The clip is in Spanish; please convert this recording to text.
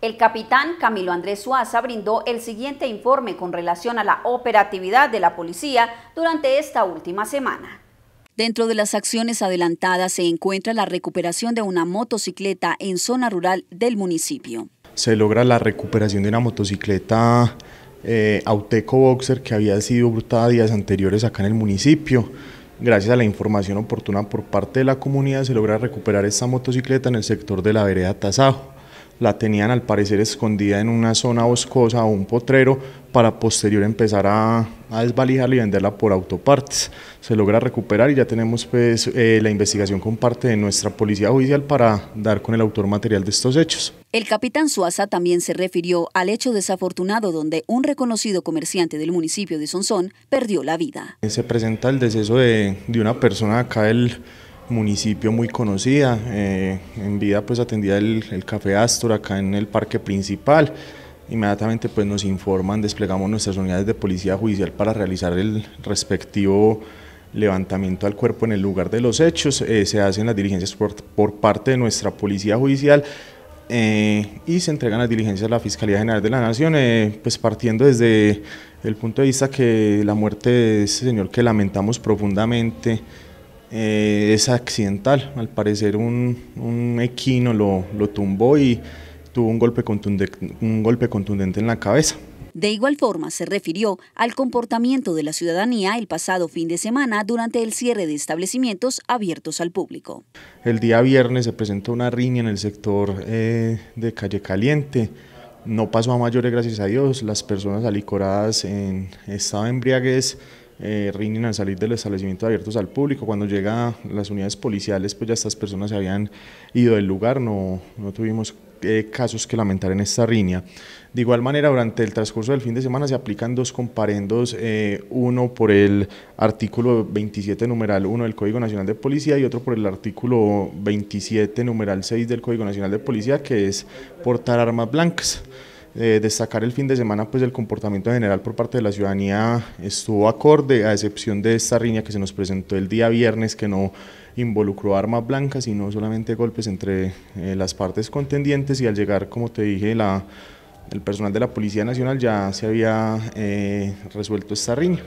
El capitán Camilo Andrés Suaza brindó el siguiente informe con relación a la operatividad de la policía durante esta última semana. Dentro de las acciones adelantadas se encuentra la recuperación de una motocicleta en zona rural del municipio. Se logra la recuperación de una motocicleta eh, Auteco Boxer que había sido hurtada días anteriores acá en el municipio. Gracias a la información oportuna por parte de la comunidad se logra recuperar esta motocicleta en el sector de la vereda Tasajo la tenían al parecer escondida en una zona boscosa o un potrero para posterior empezar a, a desvalijarla y venderla por autopartes. Se logra recuperar y ya tenemos pues eh, la investigación con parte de nuestra policía judicial para dar con el autor material de estos hechos. El capitán Suaza también se refirió al hecho desafortunado donde un reconocido comerciante del municipio de Sonsón perdió la vida. Se presenta el deceso de, de una persona acá el municipio muy conocida. Eh, en vida pues atendía el, Café Astor acá en el parque principal. Inmediatamente pues nos informan, desplegamos nuestras unidades de policía judicial para realizar el respectivo levantamiento al cuerpo en el lugar de los hechos. Eh, se hacen las diligencias por, parte de nuestra policía judicial. Eh, y se entregan las diligencias a la Fiscalía General de la Nación, pues partiendo desde el punto de vista que la muerte de ese señor que lamentamos profundamente eh, es accidental. Al parecer un, equino lo, tumbó y tuvo un golpe, contundente, un golpe contundente en la cabeza. De igual forma, se refirió al comportamiento de la ciudadanía el pasado fin de semana durante el cierre de establecimientos abiertos al público. El día viernes se presentó una riña en el sector eh, de Calle Caliente. No pasó a mayores, gracias a Dios. Las personas alicoradas en estado de embriaguez eh, al salir del establecimiento abiertos al público. Cuando llegan las unidades policiales, pues ya estas personas se habían ido del lugar, no, no tuvimos eh, casos que lamentar en esta riña. De igual manera, durante el transcurso del fin de semana se aplican dos comparendos, eh, uno por el artículo 27, numeral 1 del Código Nacional de Policía y otro por el artículo 27, numeral 6 del Código Nacional de Policía, que es portar armas blancas. Eh, destacar el fin de semana, pues el comportamiento general por parte de la ciudadanía estuvo acorde, a excepción de esta riña que se nos presentó el día viernes, que no involucró armas blancas, sino solamente golpes entre eh, las partes contendientes y al llegar, como te dije, la, el personal de la Policía Nacional ya se había eh, resuelto esta riña.